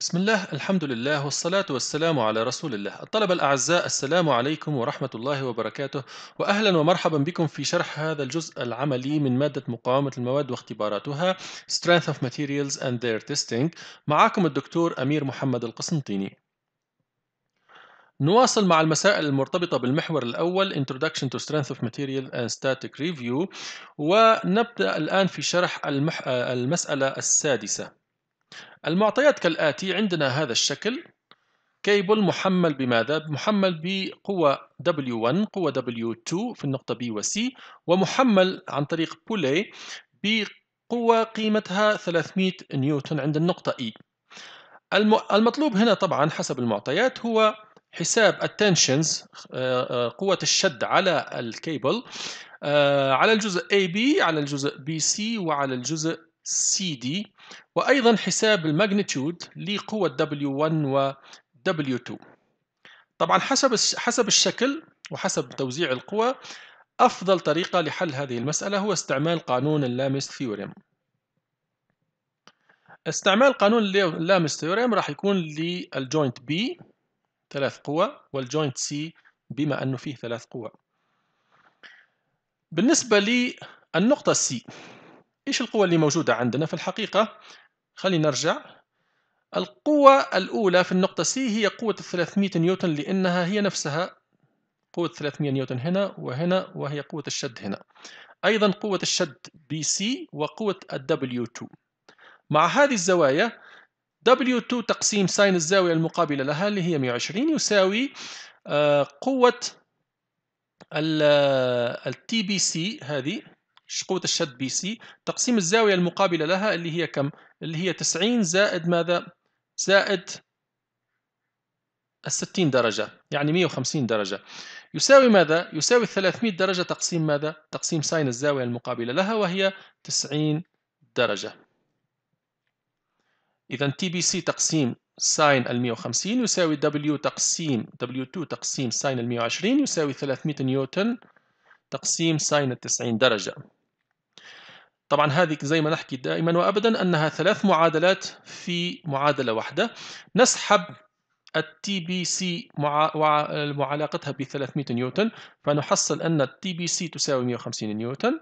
بسم الله الحمد لله والصلاة والسلام على رسول الله الطلبة الأعزاء السلام عليكم ورحمة الله وبركاته وأهلا ومرحبا بكم في شرح هذا الجزء العملي من مادة مقاومة المواد واختباراتها Strength of Materials and Their Testing معكم الدكتور أمير محمد القسنطيني نواصل مع المسائل المرتبطة بالمحور الأول Introduction to Strength of Material and Static Review ونبدأ الآن في شرح المح... المسألة السادسة المعطيات كالآتي عندنا هذا الشكل كيبل محمل بماذا؟ محمل بقوة W1 قوة W2 في النقطة B و C ومحمل عن طريق بولي بقوة قيمتها 300 نيوتن عند النقطة E المطلوب هنا طبعا حسب المعطيات هو حساب التنشنز آه، آه، قوة الشد على الكيبل آه، على الجزء AB على الجزء BC وعلى الجزء دي وأيضا حساب الماجنتيود لقوة W1 و دبليو 2 طبعا حسب حسب الشكل وحسب توزيع القوى أفضل طريقة لحل هذه المسألة هو استعمال قانون اللامس ثيوريم استعمال قانون اللامس ثيوريم راح يكون للجوينت B ثلاث قوى والجوينت C بما أنه فيه ثلاث قوى بالنسبة للنقطة C إيش القوى اللي موجودة عندنا في الحقيقة خلينا نرجع القوة الأولى في النقطة سي هي قوة 300 نيوتن لأنها هي نفسها قوة 300 نيوتن هنا وهنا وهي قوة الشد هنا أيضا قوة الشد بي سي وقوة الدبليو 2 مع هذه الزوايا W2 تقسيم ساين الزاوية المقابلة لها اللي هي 120 يساوي آه، قوة بي آه، TBC هذه شقوط الشد بي سي تقسيم الزاوية المقابلة لها اللي هي كم؟ اللي هي 90 زائد ماذا؟ زائد 60 درجة يعني 150 درجة يساوي ماذا؟ يساوي 300 درجة تقسيم ماذا؟ تقسيم ساين الزاوية المقابلة لها وهي 90 درجة إذا تي بي سي تقسيم ساين ال 150 يساوي W تقسيم W2 تقسيم ساين ال 120 يساوي 300 نيوتن تقسيم ساين ال 90 درجة طبعا هذه زي ما نحكي دائما وابدا انها ثلاث معادلات في معادله واحده نسحب التي بي سي وعلاقتها ب 300 نيوتن فنحصل ان التي بي سي تساوي 150 نيوتن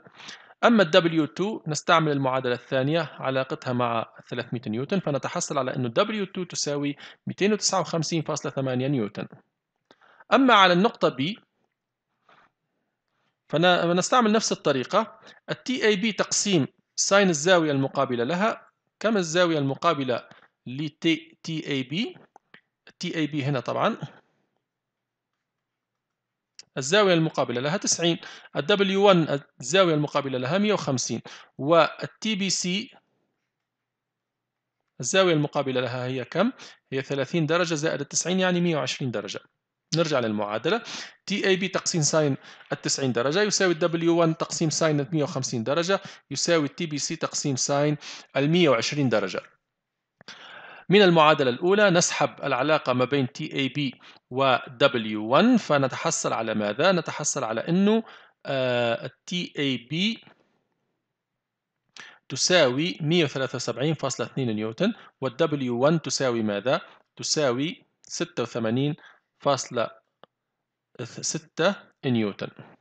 اما الدبليو 2 نستعمل المعادله الثانيه علاقتها مع 300 نيوتن فنتحصل على انه دبليو 2 تساوي 259.8 نيوتن اما على النقطه بي فنستعمل نفس الطريقة التي اي بي تقسيم ساين الزاوية المقابلة لها كم الزاوية المقابلة لـ تي تي اي بي تي اي بي هنا طبعا الزاوية المقابلة لها 90 الـ W1 الزاوية المقابلة لها 150 والتي بي سي الزاوية المقابلة لها هي كم؟ هي 30 درجة زائد 90 يعني 120 درجة نرجع للمعادلة تي اي بي تقسيم ساين ال 90 درجة يساوي دبليو 1 تقسيم ساين ال 150 درجة يساوي تي بي سي تقسيم ساين ال 120 درجة من المعادلة الأولى نسحب العلاقة ما بين تي اي بي و دبليو 1 فنتحصل على ماذا؟ نتحصل على أنه تي اي بي تساوي 173.2 نيوتن والدبليو 1 تساوي ماذا؟ تساوي 86 فاصلة ستة نيوتن